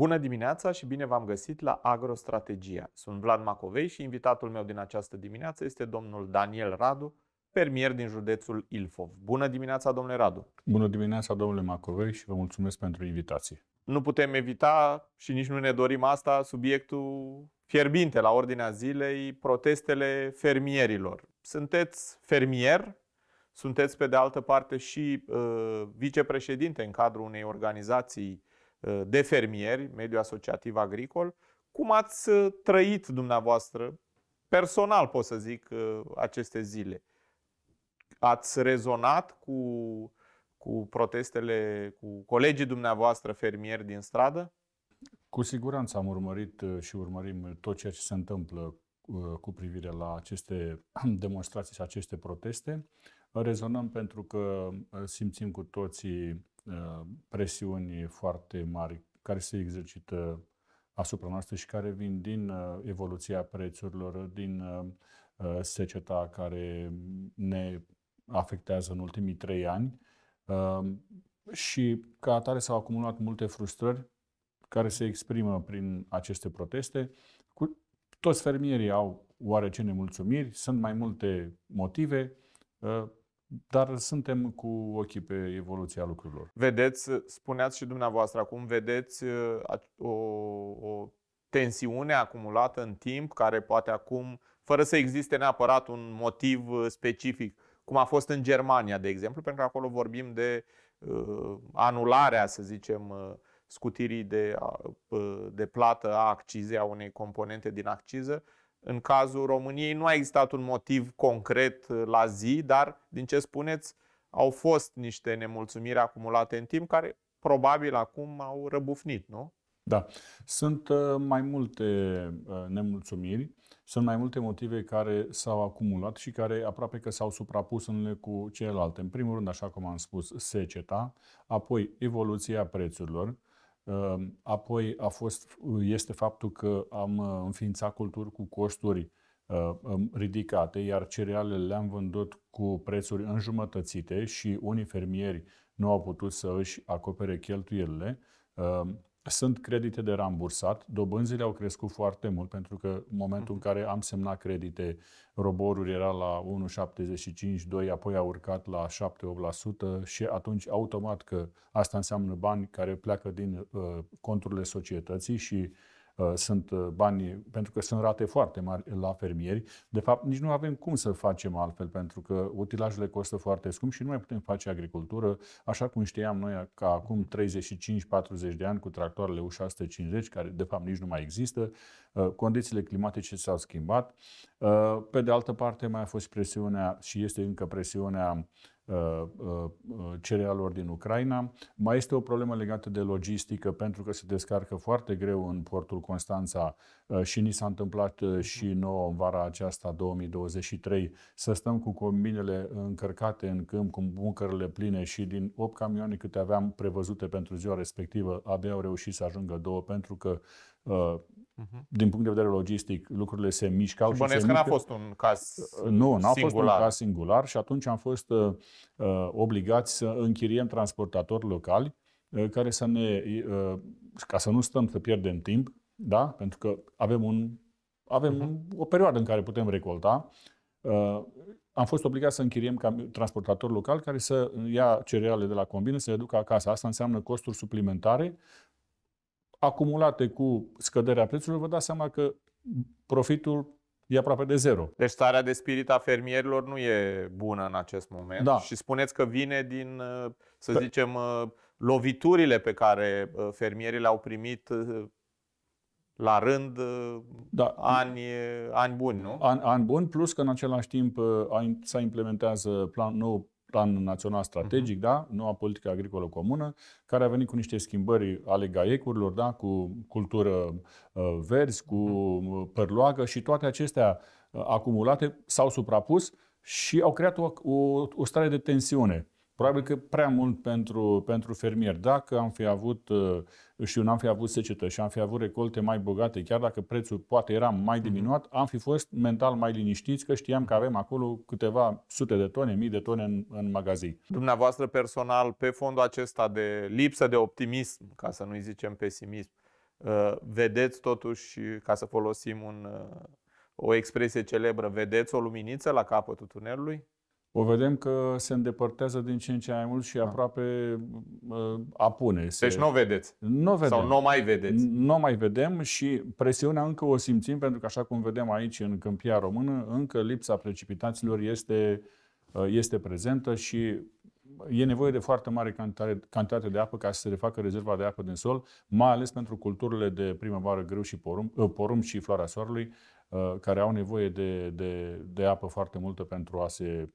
Bună dimineața și bine v-am găsit la Agrostrategia. Sunt Vlad Macovei și invitatul meu din această dimineață este domnul Daniel Radu, fermier din județul Ilfov. Bună dimineața, domnule Radu! Bună dimineața, domnule Macovei și vă mulțumesc pentru invitație. Nu putem evita și nici nu ne dorim asta subiectul fierbinte la ordinea zilei, protestele fermierilor. Sunteți fermier, sunteți pe de altă parte și uh, vicepreședinte în cadrul unei organizații Eh, de fermieri, mediul asociativ agricol. Cum ați eh, trăit dumneavoastră, personal pot să zic, eh, aceste zile? Ați rezonat cu, cu protestele, cu colegii dumneavoastră fermieri din stradă? Cu siguranță am urmărit și urmărim tot ceea ce se întâmplă cu privire la aceste demonstrații și aceste proteste. Rezonăm pentru că simțim cu toții Uh, presiuni foarte mari care se exercită asupra noastră și care vin din uh, evoluția prețurilor, din uh, seceta care ne afectează în ultimii trei ani și ca atare s-au acumulat multe frustrări care se exprimă prin aceste proteste. toți fermierii au oarece nemulțumiri, sunt mai multe motive, dar suntem cu ochii pe evoluția lucrurilor. Vedeți, spuneați și dumneavoastră acum, vedeți uh, o, o tensiune acumulată în timp, care poate acum, fără să existe neapărat un motiv uh, specific, cum a fost în Germania, de exemplu, pentru că acolo vorbim de uh, anularea, să zicem, uh, scutirii de, uh, de plată a accizei, a unei componente din acciză, uh, în cazul României nu a existat un motiv concret uh, la zi, dar, din ce spuneți, au fost niște nemulțumiri acumulate în timp care probabil acum au răbufnit, nu? Da. Sunt uh, mai multe uh, nemulțumiri, sunt mai multe motive care s-au acumulat și care aproape că s-au suprapus unele cu celelalte. În primul rând, așa cum am spus, seceta, apoi evoluția prețurilor, Ehm, apoi a fost, este faptul că am uh, înființat culturi cu costuri uh, um, ridicate, iar cerealele le-am vândut cu prețuri înjumătățite și unii fermieri nu au putut să își acopere cheltuielile. Ehm, sunt credite de rambursat, dobânzile au crescut foarte mult, pentru că în momentul în mhm. care am semnat credite, roborul era la 1,75, 2, apoi a urcat la 7-8% și atunci automat că asta înseamnă bani care pleacă din uh, conturile societății și Uh, sunt uh, bani, pentru că sunt rate foarte mari la fermieri. De fapt, nici nu avem cum să facem altfel, pentru că utilajele costă foarte scump și nu mai putem face agricultură, așa cum știam noi ca acum 35-40 de ani cu tractoarele U650, care de fapt nici nu mai există. Uh, condițiile climatice s-au schimbat. Pe de altă parte, mai a fost presiunea și este încă presiunea Uh, uh, uh, cerealelor din Ucraina. Mai este o problemă legată de logistică, pentru că se descarcă foarte greu în portul Constanța și ni s-a întâmplat și nouă în vara aceasta 2023 să stăm cu combinele încărcate în câmp, cu buncărele pline și din 8 camioane câte aveam prevăzute pentru ziua respectivă, abia au reușit să ajungă două pentru că Uh, din punct de vedere logistic, lucrurile se mișcau și, și se că uh, n-a fost un caz Nu, n-a singular. fost un caz singular și atunci am fost uh, uh, obligați să închiriem transportatori locali uh, care să ne, uh, ca să nu stăm să pierdem timp, da? pentru că avem, un, avem uh-huh. o perioadă în care putem recolta. Uh, am fost obligați să închiriem cam transportator local care să ia cereale de la combine, să le ducă acasă. Asta înseamnă costuri suplimentare acumulate cu scăderea prețurilor, vă dați seama că profitul e aproape de zero. Deci starea de spirit a fermierilor nu e bună în acest moment. Da. Și spuneți că vine din, uh, să pe... zicem, uh, loviturile pe care uh, fermierii le-au primit la rând da. ani, ani buni, nu? An, ani buni, plus că în același timp s-a implementează plan, nou plan național strategic, uh-huh. da? noua politică agricolă comună, care a venit cu niște schimbări ale gaiecurilor, da? cu cultură uh, verzi, cu uh-huh. Mhm. părloagă și toate acestea uh, acumulate s-au suprapus și au creat o, o, o stare de tensiune. Probabil că prea mult pentru, pentru fermier. Dacă am fi avut uh, și eu n-am fi avut secetă și am fi avut recolte mai bogate, chiar dacă prețul poate era mai mhm. diminuat, am fi fost mental mai liniștiți că știam că avem acolo câteva sute de tone, mii de tone în, în magazin. Dumneavoastră personal, pe fondul acesta de lipsă de optimism, ca să nu-i zicem pesimism, uh, vedeți totuși, ca să folosim un, uh, o expresie celebră, vedeți o luminiță la capătul tunelului? o vedem că se îndepărtează din ce în ce mai mult și da. aproape uh, apune. Se... Deci nu o vedeți. Nu vedem. Sau nu o mai vedeți. Nu mai vedem și presiunea încă o simțim, pentru că așa cum vedem aici în câmpia română, încă lipsa precipitațiilor este, uh, este prezentă și e nevoie de foarte mare cantitate, cantitate de apă ca să se refacă rezerva de apă din sol, mai ales pentru culturile de primăvară grâu și porum, uh, porum și floarea soarelui, uh, care au nevoie de, de, de apă foarte multă pentru a se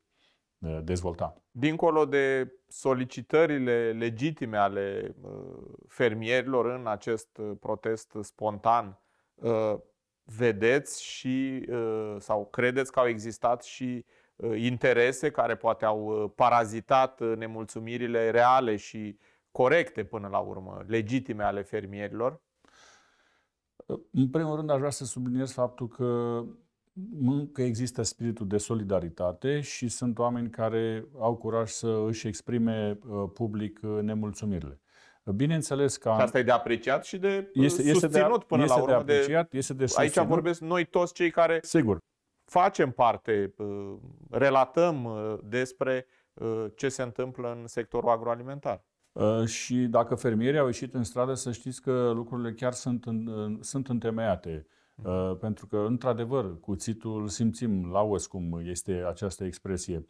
Uh, dezvolta. Dincolo de solicitările legitime ale uh, fermierilor în acest uh, protest spontan, vedeți și sau credeți că au existat și interese care poate au parazitat nemulțumirile reale și corecte până la urmă, legitime ale fermierilor? În primul rând aș vrea să subliniez faptul că că există spiritul de solidaritate și sunt oameni care au curaj să își exprime uh, public uh, nemulțumirile. Bineînțeles că... Asta e de apreciat și de uh, este, susținut este de, până este la urmă. De apreciat, de, este de susținut. Aici vorbesc noi toți cei care Sigur. facem parte, relatăm despre ce se întâmplă în sectorul agroalimentar. Și dacă fermierii au ieșit în stradă, să știți că lucrurile chiar sunt, în, sunt întemeiate. Uh, pentru că, într-adevăr, cuțitul simțim la os cum este această expresie.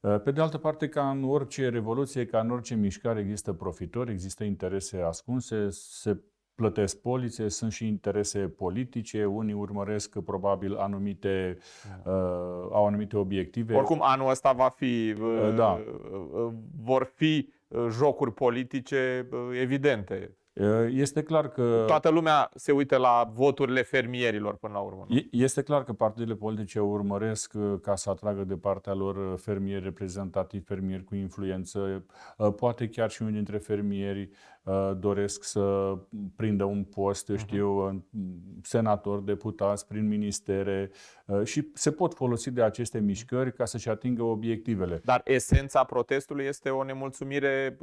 Uh, pe de altă parte, ca în orice revoluție, ca în orice mișcare, există profitori, există interese ascunse, se plătesc polițe, sunt și interese politice, unii urmăresc probabil anumite, da. uh, au anumite obiective. Oricum, anul ăsta va fi, uh, da. uh, uh vor fi jocuri politice evidente. Este clar că... Toată lumea se uită la voturile fermierilor până la urmă. Nu? Este clar că partidele politice urmăresc uh, ca să atragă de partea lor uh, fermieri reprezentativi, fermieri cu influență. Uh, poate chiar și unii dintre fermieri doresc să prindă un post, uh-huh. știu, senator, deputați, prin ministere și se pot folosi de aceste mișcări ca să-și atingă obiectivele. Dar esența protestului este o nemulțumire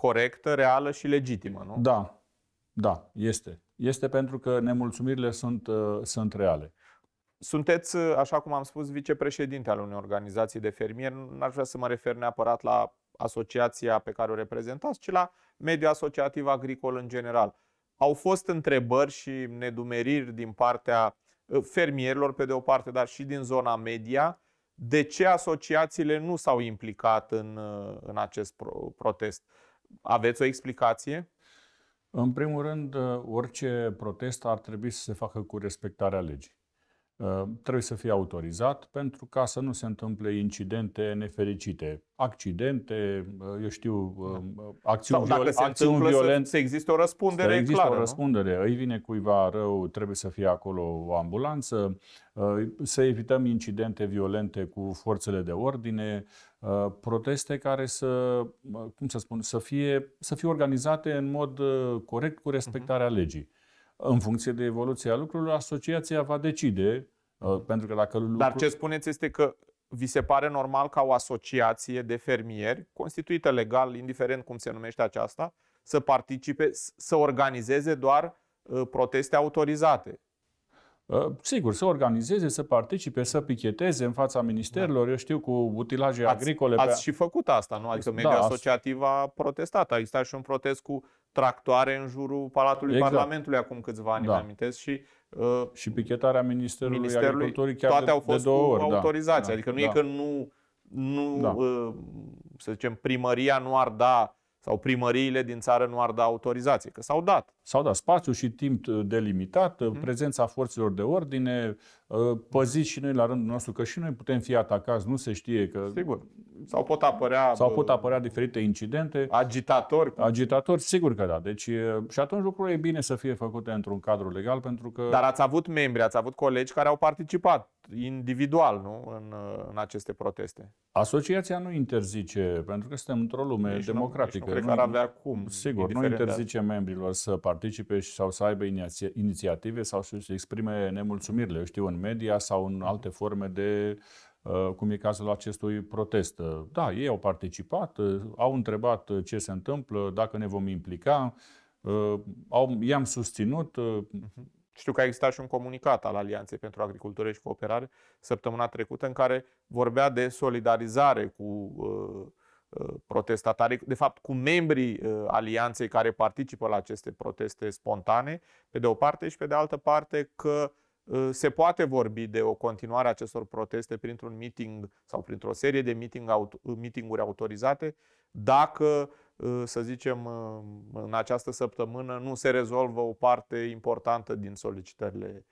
corectă, reală și legitimă, nu? Da, da, este. Este pentru că nemulțumirile sunt, uh, sunt reale. Sunteți, uh, așa cum am spus, vicepreședinte al unei organizații de fermieri. N-aș vrea să mă refer neapărat la asociația pe care o reprezentați, ci la mediul asociativ agricol în general. Au fost întrebări și nedumeriri din partea uh, fermierilor, pe de o parte, dar și din zona media, de ce asociațiile nu s-au implicat în, uh, în acest protest. Aveți o explicație? În primul rând, orice protest ar trebui să se facă cu respectarea legii. Ă, trebuie să fie autorizat pentru ca să nu se întâmple incidente nefericite. Accidente, ă, eu știu, ă, da. acțiuni, Sau dacă viol- se acțiuni violente. Să, să există o răspundere să există clară, o răspundere. Îi vine cuiva rău, trebuie să fie acolo o ambulanță. Să evităm incidente violente cu forțele de ordine. Proteste care să, cum să spun, să fie, să fie organizate în mod corect cu respectarea uh-huh. legii. În funcție de evoluția lucrurilor, asociația va decide. Uh, pentru că dacă lucru... Dar ce spuneți este că vi se pare normal ca o asociație de fermieri, constituită legal, indiferent cum se numește aceasta, să participe, să organizeze doar uh, proteste autorizate. Uh, sigur, să organizeze, să participe, să picheteze în fața ministerilor, da. eu știu, cu utilaje ați, agricole. Ați pe... și făcut asta, nu? Adică media da, asociativă a protestat. A existat și un protest cu tractoare în jurul Palatului exact. Parlamentului acum câțiva ani, da. amintesc, și uh, și pichetarea Ministerului, Ministerului Agriculturii chiar toate de, au fost de două ori, cu da. autorizație. Da. Adică nu da. e că nu, nu da. uh, să zicem, primăria nu ar da sau primăriile din țară nu ar da autorizație, că s-au dat. S-au dat spațiu și timp uh, delimitat, mm. prezența forțelor de ordine, uh, păziți și noi la rândul nostru că și noi putem fi atacați, nu se știe că... Sigur. Sau pot apărea... Sau pot apărea diferite incidente. Agitatori. Agitatori, sigur că da. Deci, și atunci lucrurile e bine să fie făcute într-un cadru legal pentru că... Dar ați avut membri, ați avut colegi care au participat individual, nu? În, în aceste proteste. Asociația nu interzice, pentru că suntem într-o lume deci democratică. Nu, deci nu cred că ar avea cum. Sigur, nu interzice membrilor să participe participe sau să aibă inițiative sau să-și exprime nemulțumirile, eu știu, în media sau în alte forme de uh, cum e cazul acestui protest. Da, ei au participat, uh, au întrebat uh, ce se întâmplă, dacă ne vom implica, au, i-am susținut. Știu că a existat și un comunicat al Alianței pentru Agricultură și Cooperare săptămâna trecută în care vorbea de solidarizare cu Uh, protestatari, de fapt cu membrii uh, alianței care participă la aceste proteste spontane, pe de o parte și pe de altă parte că uh, se poate vorbi de o continuare a acestor proteste printr-un meeting sau printr-o serie de meeting, meetinguri autorizate dacă, să zicem, în această săptămână nu se rezolvă o parte importantă din solicitările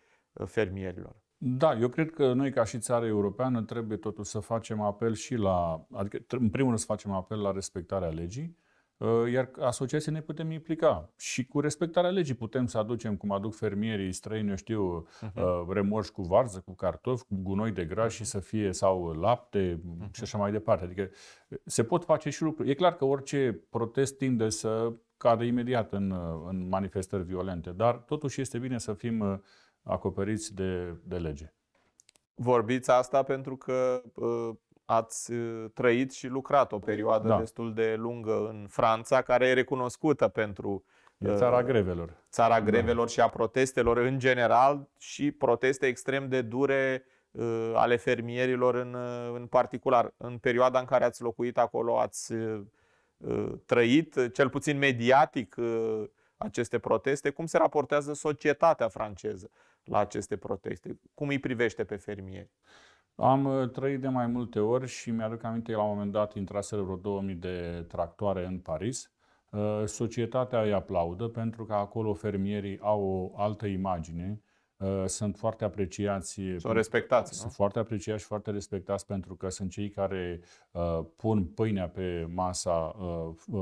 fermierilor. Da, eu cred că noi ca și țară europeană trebuie totuși să facem apel și la, adică în primul rând să facem apel la respectarea legii, uh, iar asociații ne putem implica și cu respectarea legii putem să aducem, cum aduc fermierii străini, eu știu, uh-huh. remorși cu varză, cu cartofi, cu gunoi de gras și mhm. să fie sau lapte uh-huh. și așa mai departe. Adică uh, se pot face și lucruri. E clar că orice protest tinde să cadă imediat în, uh, în manifestări violente, dar totuși este bine să fim acoperiți de, de lege. Vorbiți asta pentru că uh, ați uh, trăit și lucrat o perioadă da. destul de lungă în Franța, care e recunoscută pentru E uh, țara grevelor. Țara da. grevelor da. și a protestelor în general și proteste extrem de dure uh, ale fermierilor în, în particular. În perioada în care ați locuit acolo ați uh, trăit, cel puțin mediatic, uh, aceste proteste. Cum se raportează societatea franceză? la aceste proteste? Cum îi privește pe fermieri? Am uh, trăit de mai multe ori și mi-aduc aminte la un moment dat intraseră vreo 2000 de tractoare în Paris. Uh, societatea îi aplaudă pentru că acolo fermierii au o altă imagine, uh, sunt foarte apreciați. Sunt respectați. Sunt nu? foarte apreciați și foarte respectați pentru că sunt cei care pun pâinea pe masa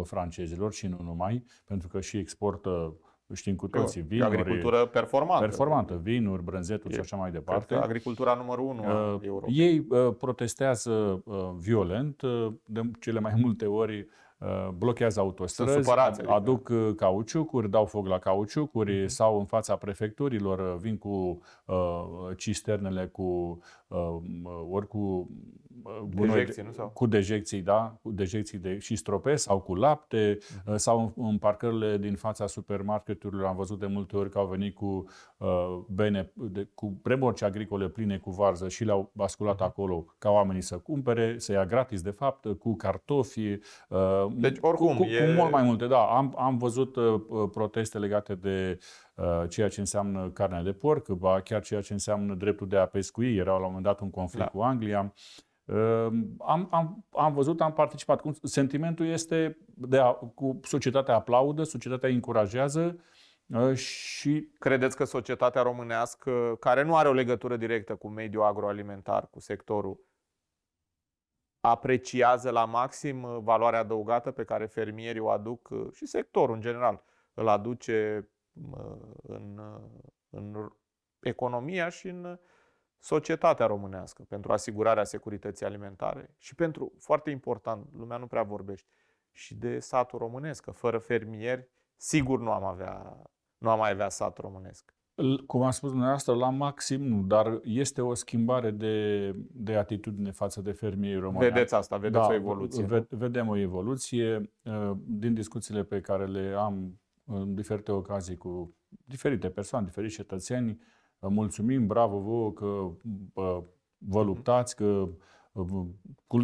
francezilor și nu numai, pentru că și exportă știm cu toții, vinuri. Agricultură performantă. Performantă, vinuri, brânzeturi e, și așa mai departe. agricultura numărul unu uh, Europei. Ei uh, protestează uh, violent, uh, de cele mai multe ori uh, blochează autostrăzi, supărați, adică. aduc uh, cauciucuri, dau foc la cauciucuri uh-huh. sau în fața prefecturilor uh, vin cu uh, cisternele cu uh, ori cu gunoi dejecții, de, nu? Sau? cu dejecții, da, cu dejecții de, și strope sau cu lapte uh-huh. sau în, în parcările din fața supermarketurilor am văzut de multe ori că au venit cu uh, bene, de, cu remorci agricole pline cu varză și le-au basculat uh-huh. acolo ca oamenii să cumpere, să ia gratis de fapt, cu cartofi. Uh, deci oricum. Cu, cu, e... cu mult mai multe, da. Am, am văzut uh, uh proteste legate de uh, ceea ce înseamnă carnea de porc, ba chiar ceea ce înseamnă dreptul de a pescui. Era la un moment dat un conflict da. cu Anglia. Am, am, am văzut, am participat. Sentimentul este de a, cu societatea aplaudă, societatea încurajează ă, și... Credeți că societatea românească, care nu are o legătură directă cu mediul agroalimentar, cu sectorul, apreciază la maxim ă, valoarea adăugată pe care fermierii o aduc ă, și sectorul în general îl aduce în, în economia și în societatea românească pentru asigurarea securității alimentare și pentru, foarte important, lumea nu prea vorbește, și de satul românesc, că fără fermieri, sigur nu am, avea, nu am mai avea sat românesc. Cum am spus dumneavoastră, la maxim nu, dar este o schimbare de, de atitudine față de fermierii români. Vedeți asta, vedeți da, o evoluție. Ve- vedem o evoluție ă, din discuțiile pe care le am în diferite ocazii cu diferite persoane, diferiți cetățeni, mulțumim, bravo vouă că vă mhm. luptați, că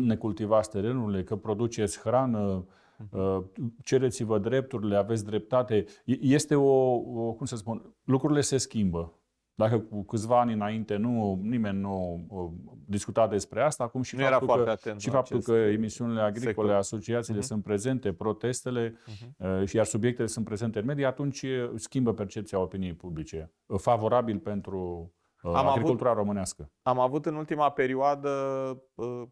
ne cultivați terenurile, că produceți hrană, mhm. cereți-vă drepturile, aveți dreptate. Este o, o cum să spun, lucrurile se schimbă. Dacă cu câțiva ani înainte nu, nimeni nu uh, discuta despre asta, acum și nu faptul, era că, atent și faptul că emisiunile agricole, sector. asociațiile uh-huh. sunt prezente, protestele, uh-huh. iar subiectele sunt prezente în medii, atunci uh, schimbă percepția opiniei publice. Uh, favorabil pentru am agricultura avut, românească. Am avut în ultima perioadă, uh,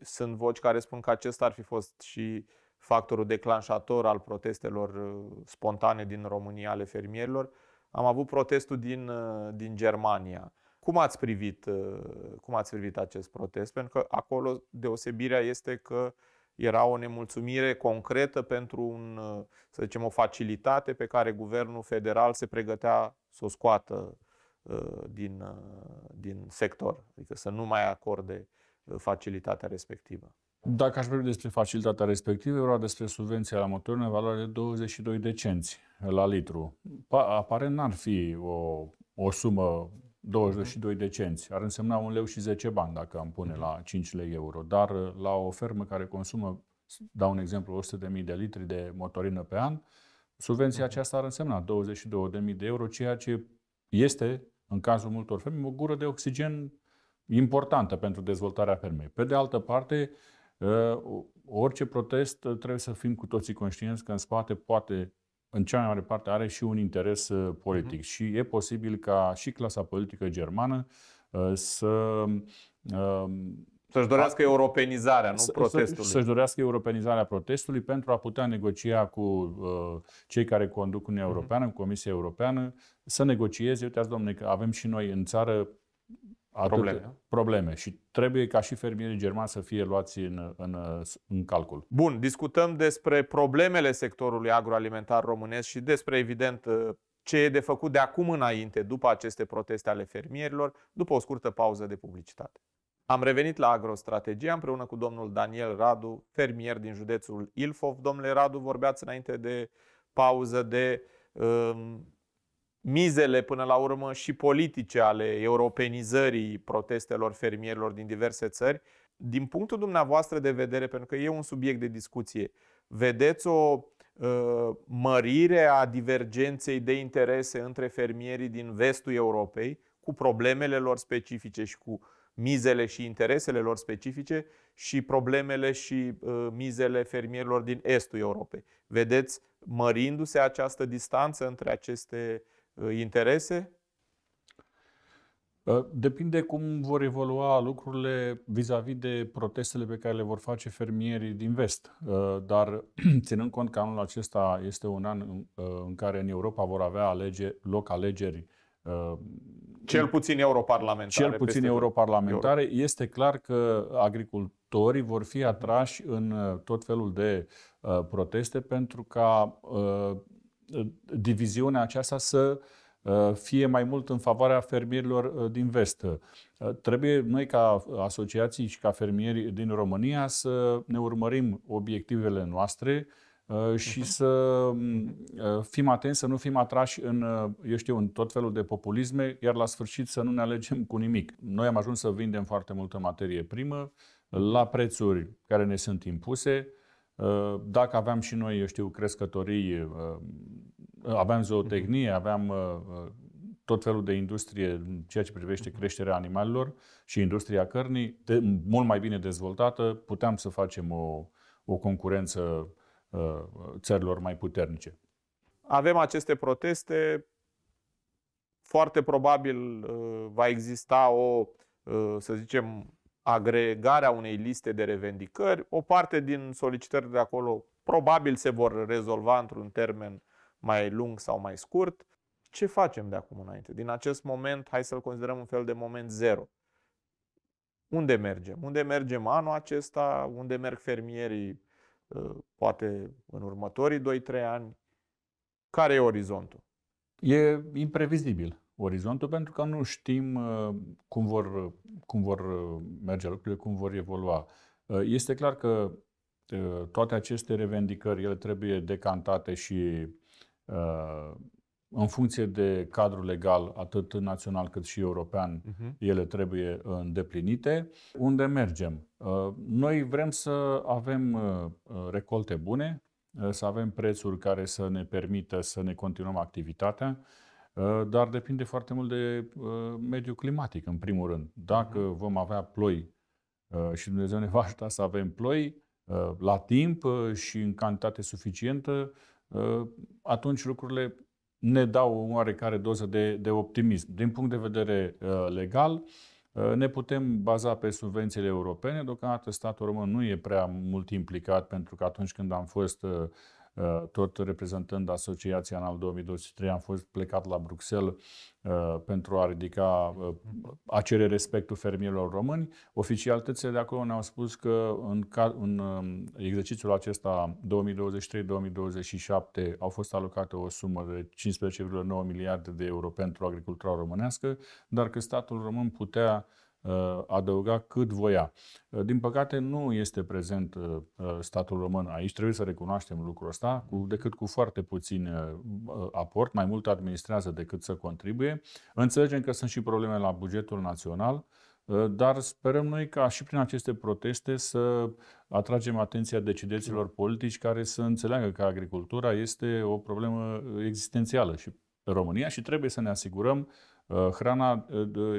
sunt voci care spun că acesta ar fi fost și factorul declanșator al protestelor spontane din România ale fermierilor am avut protestul din, uh, din Germania. Cum ați, privit, uh, cum ați privit acest protest? Pentru că acolo deosebirea este că era o nemulțumire concretă pentru un, uh, să zicem, o facilitate pe care guvernul federal se pregătea să o scoată din, din sector, adică să nu mai acorde facilitatea respectivă. Dacă aș vorbi despre facilitatea respectivă, era despre subvenția la motor în valoare de 22 de cenți la litru. Pa- aparent n-ar fi o, o sumă 22 de cenți. Ar însemna un leu și 10 bani dacă am pune la 5 mhm. lei euro. Dar uh, la o fermă care consumă, dau un exemplu, 100.000 de litri de motorină pe an, subvenția mhm. aceasta ar însemna 22.000 de euro, ceea ce este, în cazul multor ferme, o gură de oxigen importantă pentru dezvoltarea fermei. Pe de altă parte, Ă, orice protest ă, trebuie să fim cu toții conștienți că în spate poate, în cea mai mare parte, are și un interes ă, politic. Uh-huh. Și e posibil ca și clasa politică germană să să-și dorească a, europenizarea, nu să, protestului. Să-și dorească europenizarea protestului pentru a putea negocia cu uh, cei care conduc Uniunea mhm. Europeană, uh-huh. Comisia Europeană, să negocieze. Uitați, domnule, că avem și noi în țară probleme. Da? probleme și trebuie ca și fermierii germani să fie luați în, în, în calcul. Bun, discutăm despre problemele sectorului agroalimentar românesc și despre, evident, ă, ce e de făcut de acum înainte, după aceste proteste ale fermierilor, după o scurtă pauză de publicitate. Am revenit la Agrostrategia împreună cu domnul Daniel Radu, fermier din județul Ilfov. Domnule Radu, vorbeați înainte de pauză de uh, mizele până la urmă și politice ale europenizării protestelor fermierilor din diverse țări. Din punctul dumneavoastră de vedere, pentru că e un subiect de discuție, vedeți o uh, mărire a divergenței de interese între fermierii din vestul Europei, cu problemele lor specifice și cu mizele și interesele lor specifice și problemele și uh, mizele fermierilor din estul Europei. Vedeți mărindu-se această distanță între aceste Uh, interese? Uh, depinde cum vor evolua lucrurile vis-a-vis de protestele pe care le vor face fermierii din vest. Uh, dar ținând cont că anul acesta este un an în care în Europa vor avea alege, loc alegeri cel puțin europarlamentare. Cel puțin europarlamentare. Euro. Este clar că agricultorii vor fi atrași în tot felul de uh, proteste pentru ca uh, Uh, diviziunea aceasta să uh, fie mai mult în favoarea fermierilor uh, din vest. Trebuie noi ca asociații și ca fermieri din România să ne urmărim obiectivele noastre și să mm, fim atenți, să nu fim atrași în, eu știu, în tot felul de populisme, iar la sfârșit să nu ne alegem cu nimic. Noi am ajuns să vindem foarte multă materie primă la prețuri care ne sunt impuse, Ă, dacă aveam și noi, eu știu, crescătorii, ă, ă, aveam zootehnie, mhm. aveam tot felul de industrie în ceea ce privește mhm. creșterea animalelor și industria cărnii, de, mult mai bine dezvoltată, puteam să facem o, o concurență țărilor mai puternice. Avem aceste proteste, foarte probabil va exista o, să zicem, agregarea unei liste de revendicări. O parte din solicitări de acolo probabil se vor rezolva într-un termen mai lung sau mai scurt. Ce facem de acum înainte? Din acest moment, hai să-l considerăm un fel de moment zero. Unde mergem? Unde mergem anul acesta? Unde merg fermierii ă, poate în următorii 2-3 ani? Care e orizontul? E imprevizibil orizontul pentru că nu știm uh, cum vor, cum vor uh, merge lucrurile, cum vor evolua. Uh, este clar că toate aceste revendicări, ele trebuie decantate și în funcție de cadrul legal, atât național cât și european, uh-huh. ele trebuie îndeplinite. Unde mergem? Noi vrem să avem recolte bune, să avem prețuri care să ne permită să ne continuăm activitatea, Ă, dar depinde foarte mult de ă, mediul climatic, în primul rând. Dacă mhm. vom avea ploi ă, și Dumnezeu ne va ajuta să avem ploi la timp și în cantitate suficientă, atunci lucrurile ne dau o oarecare doză de, de optimism. Din punct de vedere legal, ne putem baza pe subvențiile europene. Deocamdată statul român nu e prea mult implicat pentru că atunci când am fost Uh, tot reprezentând Asociația în al 2023, am fost plecat la Bruxelles uh, pentru a ridica, uh, a cere respectul fermierilor români. Oficialitățile de acolo ne-au spus că în, în um, exercițiul acesta 2023-2027 au fost alocate o sumă de 15,9 miliarde de euro pentru agricultura românească, dar că statul român putea Uh, adăuga cât voia. Uh, din păcate, nu este prezent uh, statul român aici, trebuie să recunoaștem lucrul ăsta, cu, decât cu foarte puțin aport, mai mult administrează decât să contribuie. Înțelegem că sunt și probleme la bugetul național, dar sperăm noi ca și prin aceste proteste să atragem atenția decideților politici care să înțeleagă că agricultura este o problemă existențială și România și trebuie să ne asigurăm hrana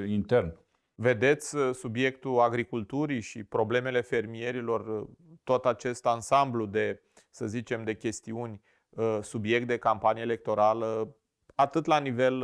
intern Vedeți uh, subiectul agriculturii și problemele fermierilor, uh, tot acest ansamblu de, să zicem, de chestiuni, uh, subiect de campanie electorală, atât la nivel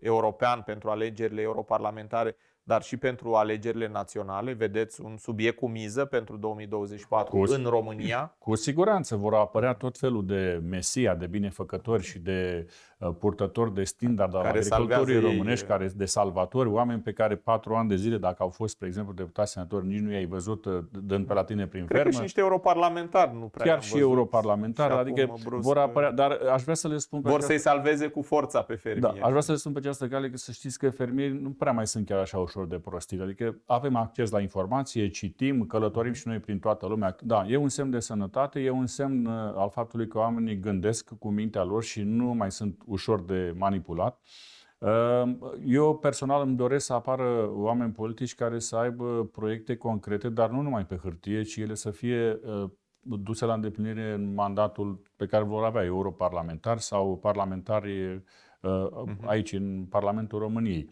european pentru alegerile europarlamentare, dar și pentru alegerile naționale. Vedeți un subiect cu miză pentru 2024 cu, în România? Cu siguranță vor apărea tot felul de mesia, de binefăcători și de uh, purtători de standard al agriculturii românești, care de salvatori, oameni pe care patru ani de zile, dacă au fost, spre exemplu, deputați senatori, nici nu i-ai văzut uh, dând pe la tine prin Cred fermă. Cred și niște europarlamentari nu prea Chiar și europarlamentari, adică brusc... vor uh, apărea, dar aș vrea să le spun... Pe vor această... să-i salveze cu forța pe fermieri. Da, aș vrea să le spun pe această cale că să știți că fermierii nu prea mai sunt chiar așa ușor ușor de prostit. Adică avem acces la informație, citim, călătorim și noi prin toată lumea. Da, e un semn de sănătate, e un semn uh, al faptului că oamenii gândesc cu mintea lor și nu mai sunt ușor de manipulat. Uh, eu personal îmi doresc să apară oameni politici care să aibă proiecte concrete, dar nu numai pe hârtie, ci ele să fie uh, duse la îndeplinire în mandatul pe care vor avea europarlamentari sau parlamentari mhm. aici în Parlamentul României.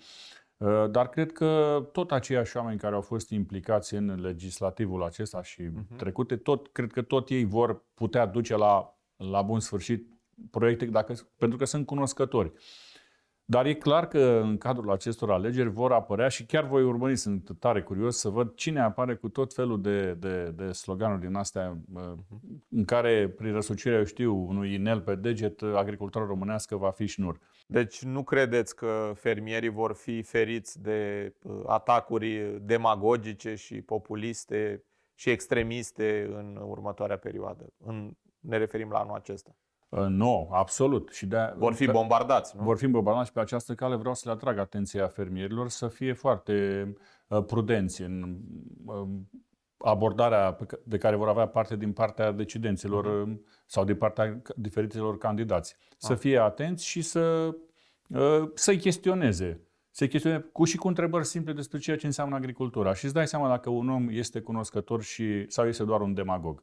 Uh, dar cred că tot aceiași oameni care au fost implicați în legislativul acesta și uh-huh. trecute, tot, cred că tot ei vor putea duce la, la bun sfârșit proiecte dacă, pentru că sunt cunoscători. Dar e clar că în cadrul acestor alegeri vor apărea și chiar voi urmări, sunt tare curios să văd cine apare cu tot felul de, de, de sloganuri din astea uh, mhm. în care, prin răsucirea eu știu, unui inel pe deget, agricultura românească va fi șnur. Deci nu credeți că fermierii vor fi feriți de uh, atacuri demagogice și populiste și extremiste în următoarea perioadă? În, ne referim la anul acesta. Uh, nu, absolut. Și de vor fi bombardați. Nu? Vor fi bombardați pe această cale. Vreau să le atrag atenția fermierilor să fie foarte uh, prudenți în um, abordarea de care vor avea parte din partea decidenților mhm. um, sau din partea diferitelor candidați. Să ah. fie atenți și să, uh, să-i chestioneze. Să-i chestioneze cu și cu întrebări simple despre ceea ce înseamnă agricultura. Și îți dai seama dacă un om este cunoscător și sau este doar un demagog.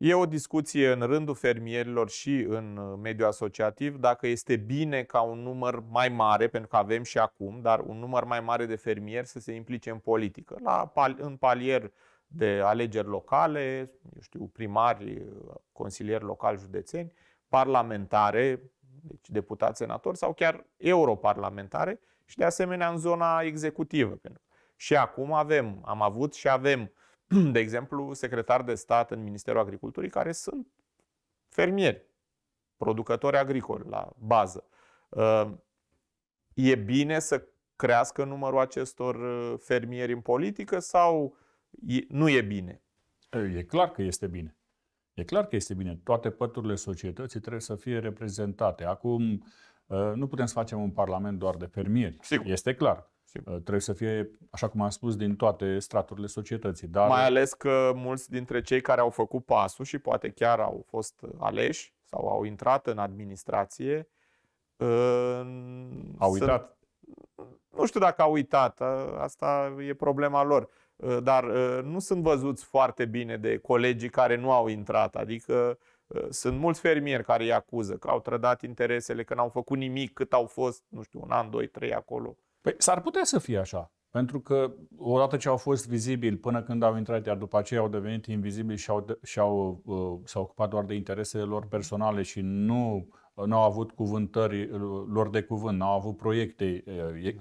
E o discuție în rândul fermierilor și în uh, mediul asociativ dacă este bine ca un număr mai mare, pentru că avem și acum, dar un număr mai mare de fermieri să se implice în politică. La, în palier de alegeri locale, eu știu, primari, uh, consilieri locali, județeni, parlamentare, deci deputați, senatori sau chiar europarlamentare și de asemenea în zona executivă. Și acum avem, am avut și avem de exemplu, secretari de stat în Ministerul Agriculturii care sunt fermieri, producători agricoli la bază. Uh, e bine să crească numărul acestor uh, fermieri în politică sau nu e bine? E clar că este bine. E clar că este bine. Toate păturile societății trebuie să fie reprezentate. Acum, uh, nu putem să facem un parlament doar de fermieri. Sigur. Este clar. Uh, trebuie să fie, așa cum am spus, din toate straturile societății. Dar... Mai ales că mulți dintre cei care au făcut pasul și poate chiar au fost uh, aleși sau au intrat în administrație, uh, au uitat. Nu știu dacă au uitat, asta e problema lor, dar nu sunt văzuți foarte bine de colegii care nu au intrat, adică sunt mulți fermieri care îi acuză că au trădat interesele, că n-au făcut nimic cât au fost, nu știu, un an, doi, trei acolo Păi s-ar putea să fie așa. Pentru că odată ce au fost vizibili până când au intrat, iar după aceea au devenit invizibili și au, și au, uh, s-au ocupat doar de interesele lor personale și nu n-au avut cuvântări lor de cuvânt, n-au avut proiecte,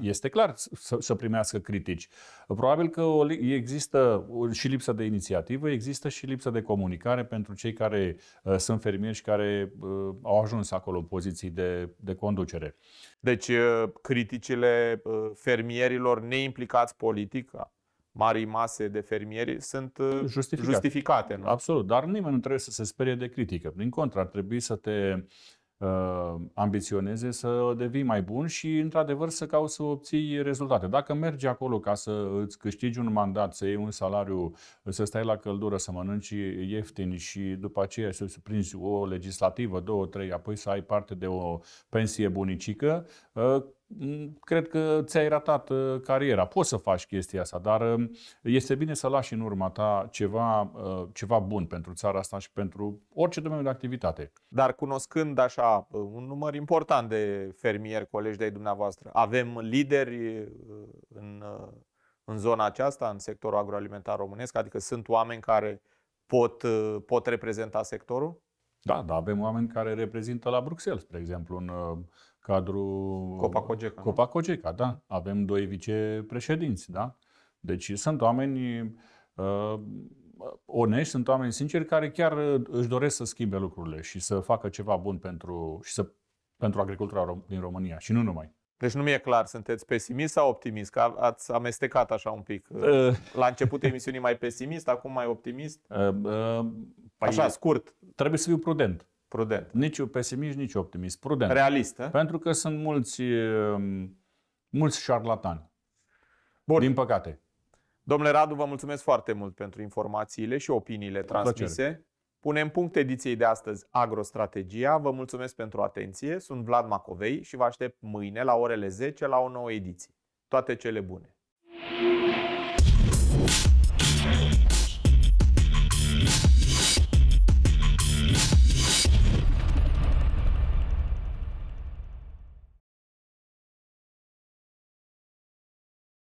este clar să, să primească critici. Probabil că există și lipsă de inițiativă, există și lipsă de comunicare pentru cei care sunt fermieri și care au ajuns acolo în poziții de, de conducere. Deci criticile fermierilor neimplicați politic, marii mase de fermieri sunt justificate. justificate nu? Absolut, dar nimeni nu trebuie să se sperie de critică. Din contră, ar trebui să te Uh, ambiționeze să devii mai bun și, într-adevăr, să cauți să obții rezultate. Dacă mergi acolo ca să îți câștigi un mandat, să iei un salariu, să stai la căldură, să mănânci ieftin și după aceea să prinzi o legislativă, două, trei, apoi să ai parte de o pensie bunicică, uh, cred că ți-ai ratat uh, cariera. Poți să faci chestia asta, dar um, este bine să lași în urma ta ceva, uh, ceva bun pentru țara asta și pentru orice domeniu de activitate. Dar cunoscând așa uh, un număr important de fermieri, colegi de-ai dumneavoastră, avem lideri în, în zona aceasta, în sectorul agroalimentar românesc? Adică sunt oameni care pot, pot reprezenta sectorul? Da, da, avem oameni care reprezintă la Bruxelles, spre exemplu, un cadrul Copacogeca, da. Copacogeca da. Avem doi vicepreședinți, da? Deci sunt oameni uh, onești, sunt oameni sinceri care chiar ă, își doresc să schimbe lucrurile și să facă ceva bun pentru, și să, pentru agricultura din România și nu numai. Deci nu mi-e clar, sunteți pesimist sau optimist? Că ați amestecat așa un pic. Ă. La început emisiunii mai pesimist, acum mai optimist. Așa, păi scurt. Trebuie să fiu prudent. Prudent. Nici pesimist, nici optimist. Prudent. Realistă. Pentru că sunt mulți, um, mulți șarlatani. Bun. Din păcate. Domnule Radu, vă mulțumesc foarte mult pentru informațiile și opiniile transmise. Plăcere. Punem punct ediției de astăzi Agrostrategia. Vă mulțumesc pentru atenție. Sunt Vlad Macovei și vă aștept mâine la orele 10 la o nouă ediție. Toate cele bune!